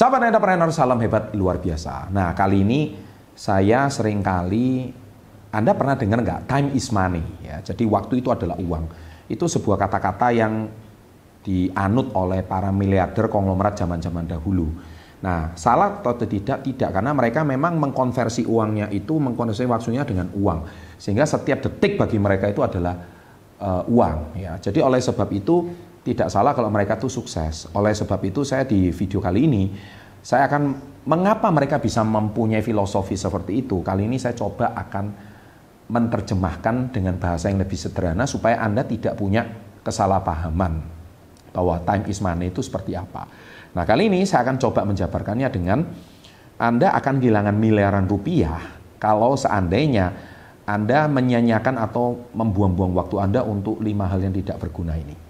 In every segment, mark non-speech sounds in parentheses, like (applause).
Sahabat entrepreneur, salam hebat luar biasa. Nah, kali ini saya sering kali Anda pernah dengar nggak time is money ya. Jadi waktu itu adalah uang. Itu sebuah kata-kata yang dianut oleh para miliarder konglomerat zaman-zaman dahulu. Nah, salah atau tidak tidak karena mereka memang mengkonversi uangnya itu mengkonversi waktunya dengan uang. Sehingga setiap detik bagi mereka itu adalah uh, uang ya. Jadi oleh sebab itu tidak salah kalau mereka itu sukses. Oleh sebab itu saya di video kali ini saya akan mengapa mereka bisa mempunyai filosofi seperti itu. Kali ini saya coba akan menerjemahkan dengan bahasa yang lebih sederhana supaya Anda tidak punya kesalahpahaman bahwa time is money itu seperti apa. Nah, kali ini saya akan coba menjabarkannya dengan Anda akan kehilangan miliaran rupiah kalau seandainya Anda menyanyiakan atau membuang-buang waktu Anda untuk lima hal yang tidak berguna ini.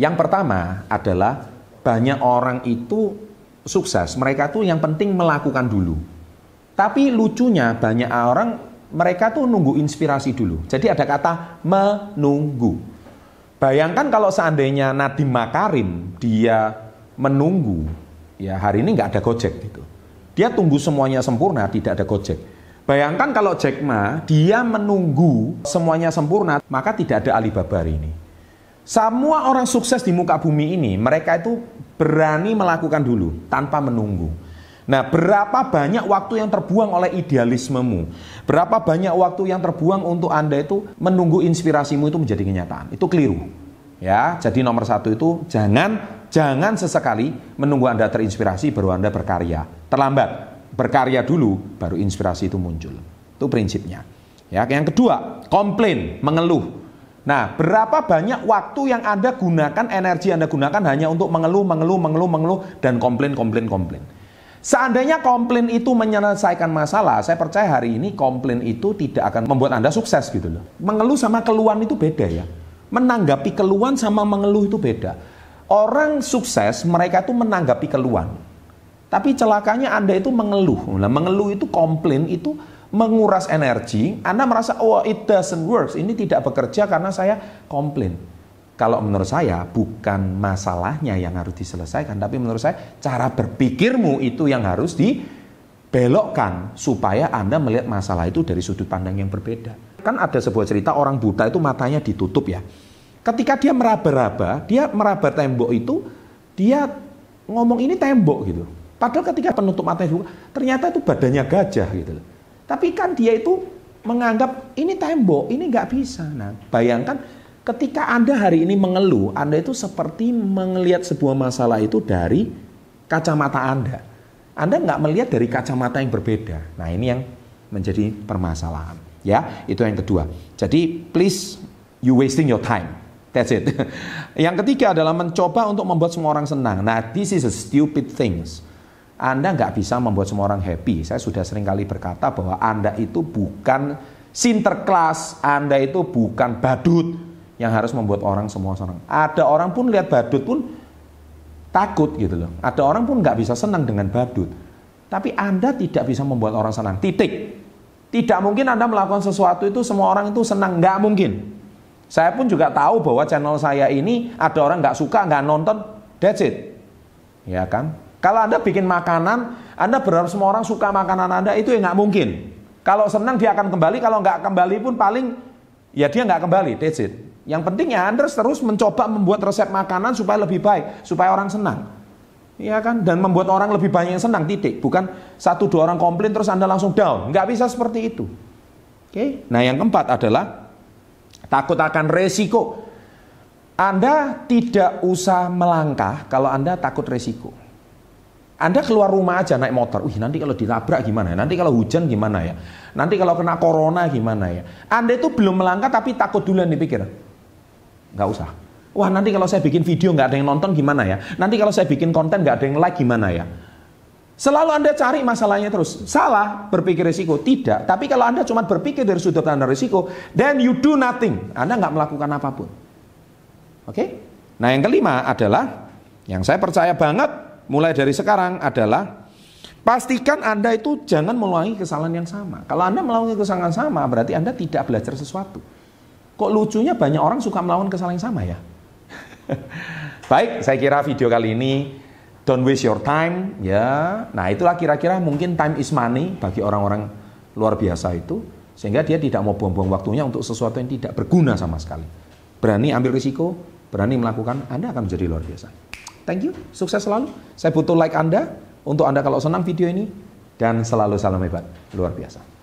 Yang pertama adalah banyak orang itu sukses, mereka tuh yang penting melakukan dulu. Tapi lucunya banyak orang mereka tuh nunggu inspirasi dulu. Jadi ada kata menunggu. Bayangkan kalau seandainya Nadiem Makarim dia menunggu, ya hari ini nggak ada Gojek gitu. Dia tunggu semuanya sempurna, tidak ada Gojek. Bayangkan kalau Jack Ma dia menunggu semuanya sempurna, maka tidak ada Alibaba hari ini. Semua orang sukses di muka bumi ini, mereka itu berani melakukan dulu tanpa menunggu. Nah, berapa banyak waktu yang terbuang oleh idealismemu? Berapa banyak waktu yang terbuang untuk Anda itu menunggu inspirasimu itu menjadi kenyataan? Itu keliru. Ya, jadi nomor satu itu jangan jangan sesekali menunggu Anda terinspirasi baru Anda berkarya. Terlambat. Berkarya dulu baru inspirasi itu muncul. Itu prinsipnya. Ya, yang kedua, komplain, mengeluh. Nah, berapa banyak waktu yang Anda gunakan, energi Anda gunakan hanya untuk mengeluh, mengeluh, mengeluh, mengeluh, dan komplain, komplain, komplain. Seandainya komplain itu menyelesaikan masalah, saya percaya hari ini komplain itu tidak akan membuat Anda sukses gitu loh. Mengeluh sama keluhan itu beda ya. Menanggapi keluhan sama mengeluh itu beda. Orang sukses mereka itu menanggapi keluhan. Tapi celakanya Anda itu mengeluh. Nah, mengeluh itu komplain itu menguras energi, Anda merasa oh it doesn't work, ini tidak bekerja karena saya komplain. Kalau menurut saya bukan masalahnya yang harus diselesaikan, tapi menurut saya cara berpikirmu itu yang harus dibelokkan supaya Anda melihat masalah itu dari sudut pandang yang berbeda. Kan ada sebuah cerita orang buta itu matanya ditutup ya. Ketika dia meraba-raba, dia meraba tembok itu, dia ngomong ini tembok gitu. Padahal ketika penutup mata itu, ternyata itu badannya gajah gitu loh. Tapi kan dia itu menganggap ini tembok, ini nggak bisa. Nah, bayangkan ketika Anda hari ini mengeluh, Anda itu seperti melihat sebuah masalah itu dari kacamata Anda. Anda nggak melihat dari kacamata yang berbeda. Nah, ini yang menjadi permasalahan. Ya, itu yang kedua. Jadi, please you wasting your time. That's it. (laughs) Yang ketiga adalah mencoba untuk membuat semua orang senang. Nah, this is a stupid things. Anda nggak bisa membuat semua orang happy. Saya sudah sering kali berkata bahwa Anda itu bukan sinterklas, Anda itu bukan badut yang harus membuat orang semua senang. Ada orang pun lihat badut pun takut gitu loh. Ada orang pun nggak bisa senang dengan badut. Tapi Anda tidak bisa membuat orang senang. Titik. Tidak mungkin Anda melakukan sesuatu itu semua orang itu senang. Nggak mungkin. Saya pun juga tahu bahwa channel saya ini ada orang nggak suka, nggak nonton. That's it. Ya kan? Kalau Anda bikin makanan, Anda berharap semua orang suka makanan Anda, itu ya nggak mungkin. Kalau senang dia akan kembali, kalau nggak kembali pun paling ya dia nggak kembali, that's it. Yang penting ya Anda terus mencoba membuat resep makanan supaya lebih baik, supaya orang senang. Iya kan? Dan membuat orang lebih banyak yang senang, titik. Bukan satu dua orang komplain terus Anda langsung down. Nggak bisa seperti itu. Oke. Okay? Nah yang keempat adalah takut akan resiko. Anda tidak usah melangkah kalau Anda takut resiko. Anda keluar rumah aja naik motor. Wih, nanti kalau ditabrak gimana ya? Nanti kalau hujan gimana ya? Nanti kalau kena corona gimana ya? Anda itu belum melangkah tapi takut duluan dipikir. Nggak usah. Wah, nanti kalau saya bikin video nggak ada yang nonton gimana ya? Nanti kalau saya bikin konten nggak ada yang like gimana ya? Selalu Anda cari masalahnya terus. Salah berpikir risiko? Tidak. Tapi kalau Anda cuma berpikir dari sudut pandang risiko, then you do nothing. Anda nggak melakukan apapun. Oke? Okay? Nah yang kelima adalah, yang saya percaya banget mulai dari sekarang adalah pastikan Anda itu jangan meluangi kesalahan yang sama. Kalau Anda melakukan kesalahan yang sama, berarti Anda tidak belajar sesuatu. Kok lucunya banyak orang suka melawan kesalahan yang sama ya? (laughs) Baik, saya kira video kali ini don't waste your time ya. Nah, itulah kira-kira mungkin time is money bagi orang-orang luar biasa itu sehingga dia tidak mau buang-buang waktunya untuk sesuatu yang tidak berguna sama sekali. Berani ambil risiko, berani melakukan, Anda akan menjadi luar biasa. Thank you, sukses selalu. Saya butuh like Anda untuk Anda kalau senang video ini dan selalu salam hebat. Luar biasa.